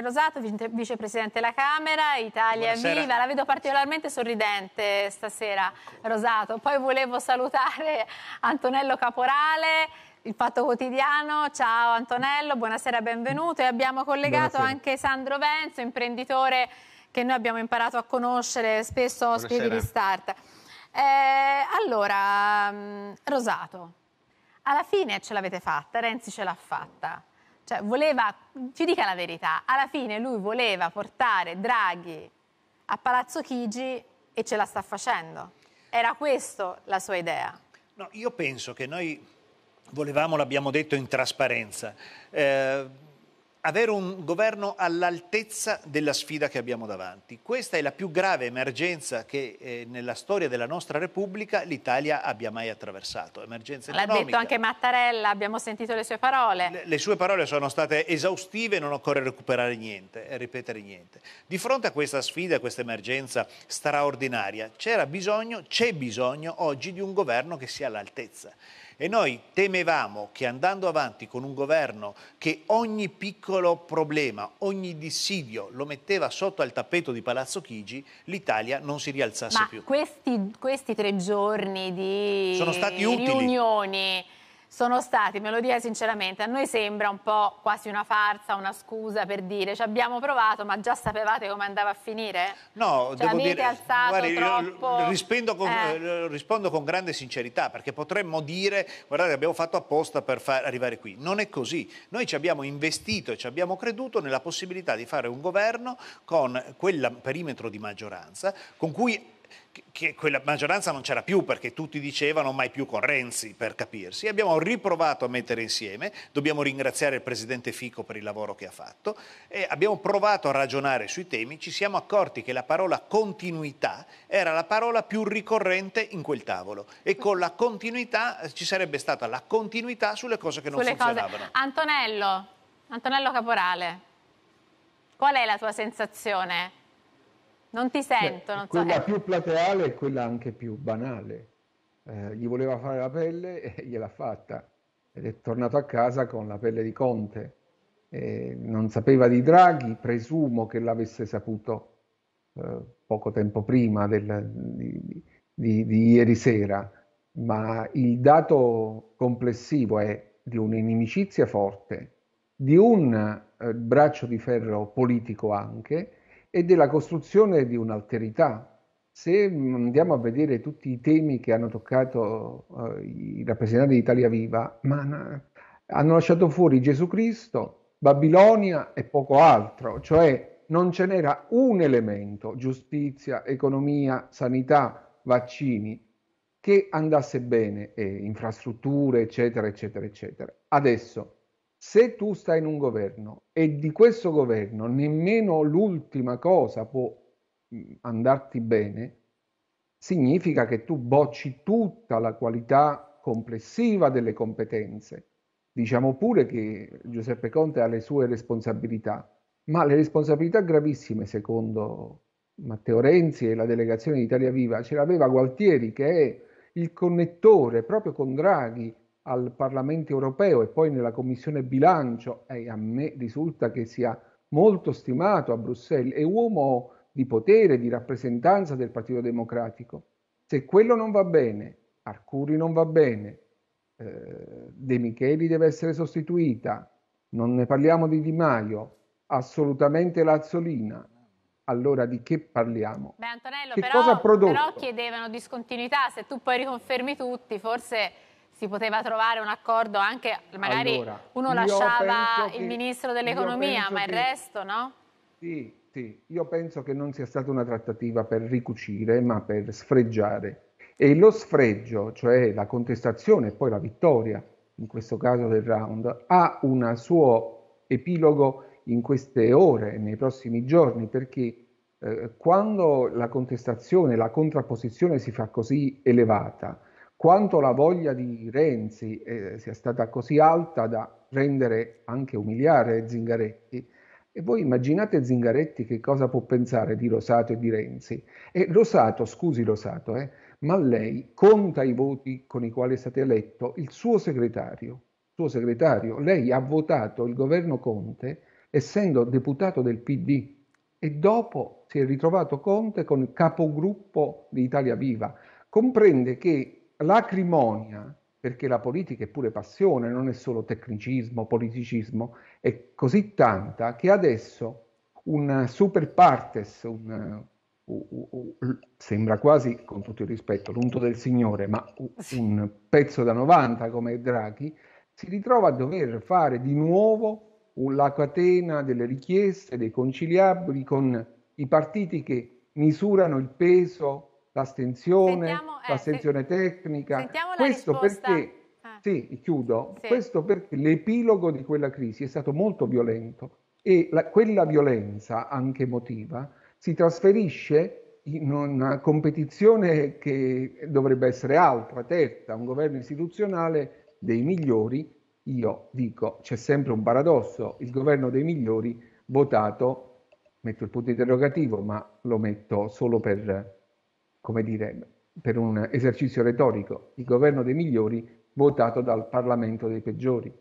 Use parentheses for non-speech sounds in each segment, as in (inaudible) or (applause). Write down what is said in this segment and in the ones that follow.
Rosato, vicepresidente della Camera, Italia Buonasera. Viva, la vedo particolarmente sorridente stasera Rosato. Poi volevo salutare Antonello Caporale, il Fatto Quotidiano. Ciao Antonello, buonasera, benvenuto. E abbiamo collegato buonasera. anche Sandro Venzo, imprenditore che noi abbiamo imparato a conoscere, spesso ospiti di Start. Eh, allora, Rosato, alla fine ce l'avete fatta, Renzi ce l'ha fatta. Cioè, voleva, ci dica la verità, alla fine lui voleva portare Draghi a Palazzo Chigi e ce la sta facendo. Era questa la sua idea? No, io penso che noi volevamo, l'abbiamo detto, in trasparenza. Eh, avere un governo all'altezza della sfida che abbiamo davanti. Questa è la più grave emergenza che eh, nella storia della nostra Repubblica l'Italia abbia mai attraversato. Emergenza L'ha economica. detto anche Mattarella, abbiamo sentito le sue parole. Le, le sue parole sono state esaustive, non occorre recuperare niente, ripetere niente. Di fronte a questa sfida, a questa emergenza straordinaria, c'era bisogno, c'è bisogno oggi di un governo che sia all'altezza. E noi temevamo che andando avanti con un governo che ogni piccolo problema, ogni dissidio lo metteva sotto al tappeto di Palazzo Chigi, l'Italia non si rialzasse Ma più. Questi, questi tre giorni di Sono stati utili. riunioni sono stati, me lo dica sinceramente, a noi sembra un po' quasi una farsa, una scusa per dire ci abbiamo provato ma già sapevate come andava a finire? No, cioè, devo dire, alzato guardi, troppo... rispondo, con, eh. eh. rispondo con grande sincerità perché potremmo dire guardate abbiamo fatto apposta per far arrivare qui, non è così, noi ci abbiamo investito e ci abbiamo creduto nella possibilità di fare un governo con quel perimetro di maggioranza con cui che quella maggioranza non c'era più perché tutti dicevano mai più con Renzi per capirsi. Abbiamo riprovato a mettere insieme, dobbiamo ringraziare il presidente Fico per il lavoro che ha fatto e abbiamo provato a ragionare sui temi, ci siamo accorti che la parola continuità era la parola più ricorrente in quel tavolo e con la continuità eh, ci sarebbe stata la continuità sulle cose che non sulle funzionavano. Cose. Antonello, Antonello Caporale, qual è la tua sensazione? Non ti sento. Beh, non quella so. Eh. più plateale e quella anche più banale. Eh, gli voleva fare la pelle (laughs) e gliel'ha fatta ed è tornato a casa con la pelle di Conte. Eh, non sapeva di Draghi, presumo che l'avesse saputo eh, poco tempo prima del, di, di, di ieri sera, ma il dato complessivo è di un'inimicizia forte, di un eh, braccio di ferro politico anche, e della costruzione di un'alterità. Se andiamo a vedere tutti i temi che hanno toccato eh, i rappresentanti di Italia Viva, ma, hanno lasciato fuori Gesù Cristo, Babilonia e poco altro, cioè non ce n'era un elemento, giustizia, economia, sanità, vaccini, che andasse bene, eh, infrastrutture, eccetera, eccetera, eccetera. Adesso se tu stai in un governo e di questo governo nemmeno l'ultima cosa può mm, andarti bene, significa che tu bocci tutta la qualità complessiva delle competenze. Diciamo pure che Giuseppe Conte ha le sue responsabilità, ma le responsabilità gravissime, secondo Matteo Renzi e la delegazione di Italia Viva, ce l'aveva Gualtieri, che è il connettore proprio con Draghi al Parlamento europeo e poi nella Commissione bilancio, e a me risulta che sia molto stimato a Bruxelles, è uomo di potere, di rappresentanza del Partito Democratico. Se quello non va bene, Arcuri non va bene, eh, De Micheli deve essere sostituita, non ne parliamo di Di Maio, assolutamente Lazzolina, allora di che parliamo? Beh Antonello, che però, cosa però chiedevano discontinuità, se tu poi riconfermi tutti, forse si poteva trovare un accordo anche, magari allora, uno lasciava il che, ministro dell'economia, ma che, il resto no? Sì, sì, io penso che non sia stata una trattativa per ricucire, ma per sfreggiare. E lo sfregio, cioè la contestazione e poi la vittoria, in questo caso del round, ha un suo epilogo in queste ore, nei prossimi giorni, perché eh, quando la contestazione, la contrapposizione si fa così elevata, quanto la voglia di Renzi eh, sia stata così alta da rendere anche umiliare Zingaretti. E voi immaginate Zingaretti che cosa può pensare di Rosato e di Renzi. E Rosato, scusi Rosato, eh, ma lei conta i voti con i quali è stato eletto il suo segretario. Suo segretario, lei ha votato il governo Conte essendo deputato del PD e dopo si è ritrovato Conte con il capogruppo di Italia Viva. Comprende che l'acrimonia, perché la politica è pure passione, non è solo tecnicismo, politicismo, è così tanta che adesso un super partes, un, uh, uh, uh, sembra quasi, con tutto il rispetto, l'unto del Signore, ma un pezzo da 90 come Draghi, si ritrova a dover fare di nuovo la catena delle richieste, dei conciliabili con i partiti che misurano il peso l'astensione, sentiamo, eh, l'astensione se... tecnica. Sentiamo questo la perché, ah. sì, chiudo, sì. questo perché l'epilogo di quella crisi è stato molto violento e la, quella violenza, anche emotiva, si trasferisce in una competizione che dovrebbe essere altra, terza, un governo istituzionale dei migliori, io dico c'è sempre un paradosso, il governo dei migliori votato, metto il punto interrogativo, ma lo metto solo per come dire, per un esercizio retorico, il governo dei migliori votato dal Parlamento dei peggiori.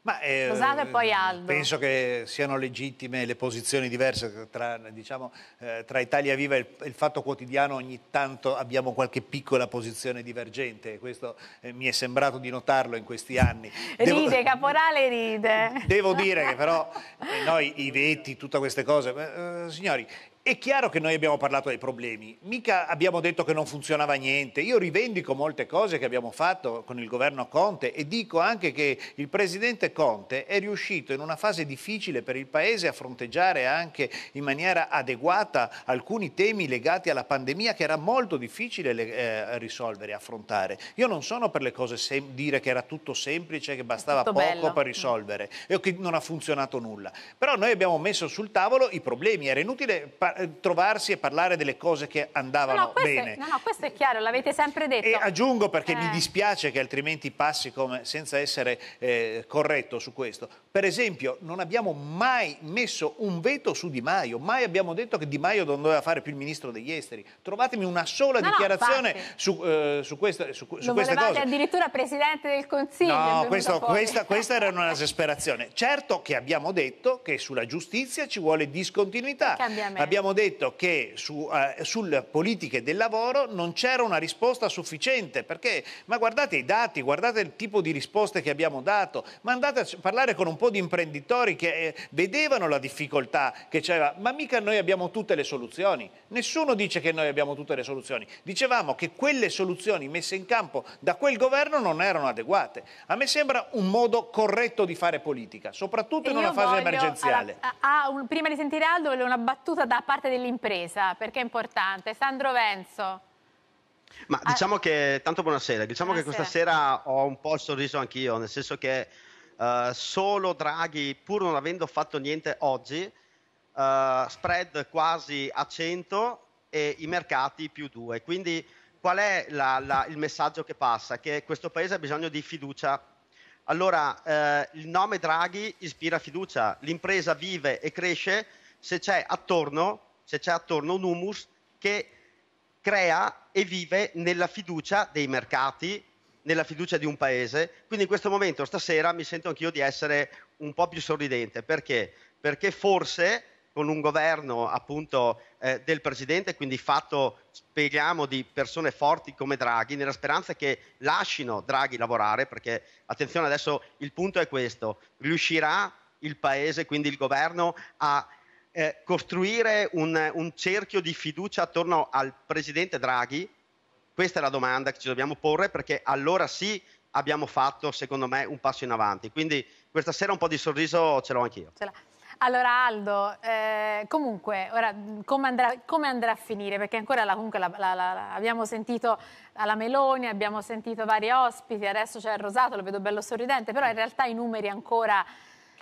Ma, eh, poi Aldo. Penso che siano legittime le posizioni diverse tra, diciamo, eh, tra Italia Viva e il, il, Fatto Quotidiano ogni tanto abbiamo qualche piccola posizione divergente, questo eh, mi è sembrato di notarlo in questi anni. Devo, ride, Caporale ride. Devo dire che però eh, noi i vetti, tutte queste cose, eh, signori, è chiaro che noi abbiamo parlato dei problemi, mica abbiamo detto che non funzionava niente. Io rivendico molte cose che abbiamo fatto con il governo Conte e dico anche che il presidente Conte è riuscito in una fase difficile per il Paese a fronteggiare anche in maniera adeguata alcuni temi legati alla pandemia che era molto difficile eh, risolvere, affrontare. Io non sono per le cose dire che era tutto semplice, che bastava poco bello. per risolvere e che non ha funzionato nulla. Però noi abbiamo messo sul tavolo i problemi, era inutile parlare eh, trovarsi e parlare delle cose che andavano no, no, bene. È, no, no, questo è chiaro, l'avete sempre detto. E aggiungo perché eh. mi dispiace che altrimenti passi come, senza essere eh, corretto su questo. Per esempio, non abbiamo mai messo un veto su Di Maio, mai abbiamo detto che Di Maio non doveva fare più il ministro degli esteri. Trovatemi una sola no, dichiarazione no, su, eh, su, questa, su, su queste cose. addirittura presidente del Consiglio. No, questo, questa, (laughs) questa era una esasperazione. Certo che abbiamo detto che sulla giustizia ci vuole discontinuità. Abbiamo abbiamo detto che su, eh, sulle politiche del lavoro non c'era una risposta sufficiente, perché, ma guardate i dati, guardate il tipo di risposte che abbiamo dato, ma andate a parlare con un po' di imprenditori che eh, vedevano la difficoltà che c'era, ma mica noi abbiamo tutte le soluzioni, nessuno dice che noi abbiamo tutte le soluzioni, dicevamo che quelle soluzioni messe in campo da quel governo non erano adeguate, a me sembra un modo corretto di fare politica, soprattutto e in una fase emergenziale. Alla, a, a, prima di sentire Aldo, una battuta da parte parte dell'impresa, perché è importante. Sandro Venzo. Ma ah. diciamo che, tanto buonasera, diciamo buonasera. che questa sera ho un po' il sorriso anch'io, nel senso che uh, solo Draghi, pur non avendo fatto niente oggi, uh, spread quasi a 100 e i mercati più 2. Quindi qual è la, la, il messaggio che passa? Che questo paese ha bisogno di fiducia. Allora, eh, il nome Draghi ispira fiducia, l'impresa vive e cresce se c'è attorno, se c'è attorno un humus che crea e vive nella fiducia dei mercati, nella fiducia di un paese. Quindi in questo momento, stasera, mi sento anch'io di essere un po' più sorridente. Perché? Perché forse con un governo appunto eh, del presidente, quindi fatto speriamo di persone forti come Draghi, nella speranza che lasciano Draghi lavorare, perché attenzione adesso il punto è questo, riuscirà il paese, quindi il governo, a eh, costruire un, un cerchio di fiducia attorno al presidente Draghi? Questa è la domanda che ci dobbiamo porre perché allora sì abbiamo fatto, secondo me, un passo in avanti. Quindi questa sera un po' di sorriso ce l'ho anch'io. Ce allora Aldo, eh, comunque, ora, come, andrà, come, andrà, a finire? Perché ancora la, comunque, la, la, abbiamo sentito alla Meloni, abbiamo sentito vari ospiti, adesso c'è il Rosato, lo vedo bello sorridente, però in realtà i numeri ancora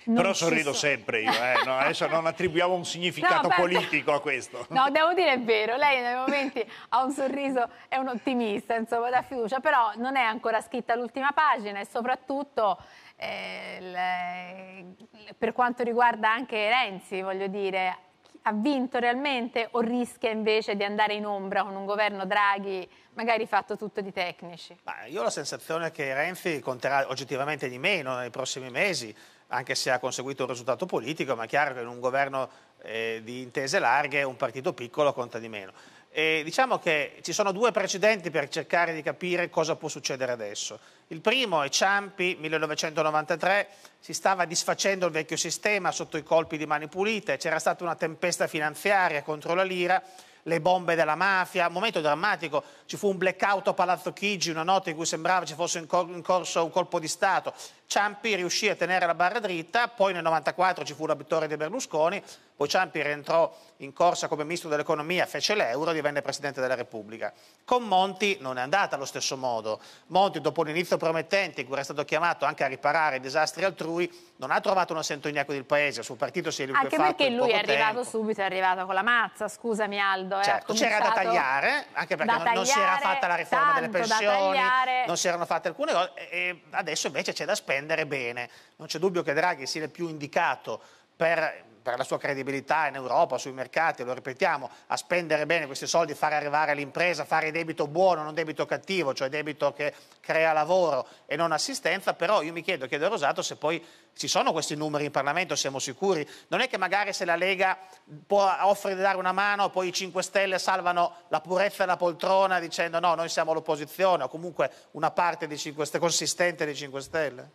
non Però sorrido so. sempre io, eh? no, adesso non attribuiamo un significato no, politico a questo. No, devo dire è vero, lei nei momenti ha un sorriso, è un ottimista, insomma, dà fiducia, però non è ancora scritta l'ultima pagina e soprattutto eh, le, per quanto riguarda anche Renzi, voglio dire, ha vinto realmente o rischia invece di andare in ombra con un governo Draghi magari fatto tutto di tecnici? Ma io ho la sensazione che Renzi conterà oggettivamente di meno nei prossimi mesi, anche se ha conseguito un risultato politico, ma è chiaro che in un governo eh, di intese larghe un partito piccolo conta di meno. E diciamo che ci sono due precedenti per cercare di capire cosa può succedere adesso. Il primo è Ciampi, 1993, si stava disfacendo il vecchio sistema sotto i colpi di mani pulite, c'era stata una tempesta finanziaria contro la lira le bombe della mafia, un momento drammatico, ci fu un blackout a Palazzo Chigi, una notte in cui sembrava ci fosse in, cor in corso un colpo di Stato. Ciampi riuscì a tenere la barra dritta, poi nel 94 ci fu la vittoria di Berlusconi, poi Ciampi rientrò in corsa come ministro dell'economia, fece l'euro e divenne Presidente della Repubblica. Con Monti non è andata allo stesso modo. Monti, dopo un inizio promettente in cui era stato chiamato anche a riparare i disastri altrui, non ha trovato una assento ignacco del Paese, il suo partito si è liquefatto Anche perché lui è arrivato tempo. subito, è arrivato con la mazza, scusami Aldo quando eh, certo, c'era da tagliare, anche perché non, non si era fatta la riforma delle pensioni, non si erano fatte alcune cose e adesso invece c'è da spendere bene. Non c'è dubbio che Draghi sia il più indicato per per la sua credibilità in Europa, sui mercati, lo ripetiamo, a spendere bene questi soldi, fare arrivare l'impresa, fare debito buono, non debito cattivo, cioè debito che crea lavoro e non assistenza, però io mi chiedo, chiedo a Rosato se poi ci sono questi numeri in Parlamento, siamo sicuri? Non è che magari se la Lega può, offre di dare una mano, poi i 5 Stelle salvano la purezza e la poltrona dicendo no, noi siamo l'opposizione o comunque una parte di 5 Stelle, consistente dei 5 Stelle?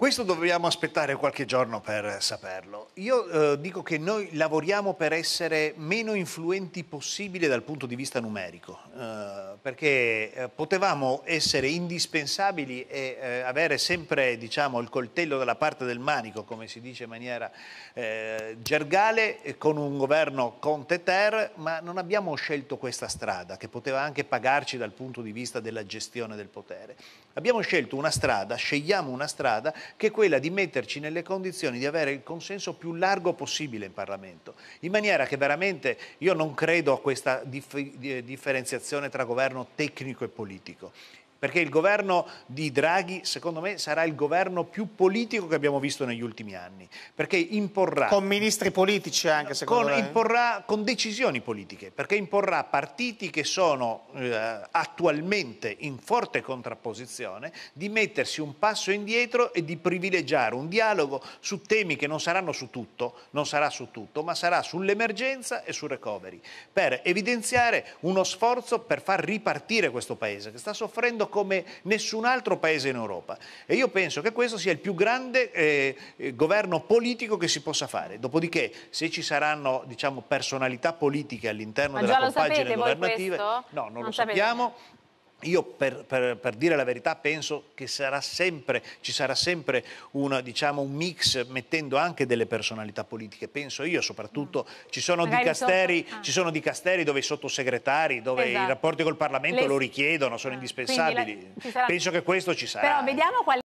Questo dobbiamo aspettare qualche giorno per saperlo. Io eh, dico che noi lavoriamo per essere meno influenti possibile dal punto di vista numerico, eh, perché eh, potevamo essere indispensabili e eh, avere sempre diciamo, il coltello dalla parte del manico, come si dice in maniera eh, gergale, eh, con un governo Conte Ter, ma non abbiamo scelto questa strada, che poteva anche pagarci dal punto di vista della gestione del potere. Abbiamo scelto una strada, scegliamo una strada che è quella di metterci nelle condizioni di avere il consenso più largo possibile in Parlamento, in maniera che veramente io non credo a questa differenziazione tra governo tecnico e politico perché il governo di Draghi, secondo me, sarà il governo più politico che abbiamo visto negli ultimi anni, perché imporrà... Con ministri politici anche, secondo con, me. Imporrà con decisioni politiche, perché imporrà partiti che sono eh, attualmente in forte contrapposizione di mettersi un passo indietro e di privilegiare un dialogo su temi che non saranno su tutto, non sarà su tutto, ma sarà sull'emergenza e sul recovery, per evidenziare uno sforzo per far ripartire questo Paese, che sta soffrendo come nessun altro paese in Europa. E io penso che questo sia il più grande eh, eh governo politico che si possa fare. Dopodiché, se ci saranno diciamo, personalità politiche all'interno della compagine governativa, no, non, non lo sapete. sappiamo. Io per, per, per, dire la verità penso che sarà sempre, ci sarà sempre una, diciamo, un mix mettendo anche delle personalità politiche, penso io soprattutto, mm. ci sono, dicasteri, sotto... ah. ci sono dicasteri dove i sottosegretari, dove esatto. i rapporti col Parlamento Le... lo richiedono, sono ah, indispensabili, la... sarà... penso che questo ci sarà. Però vediamo quali...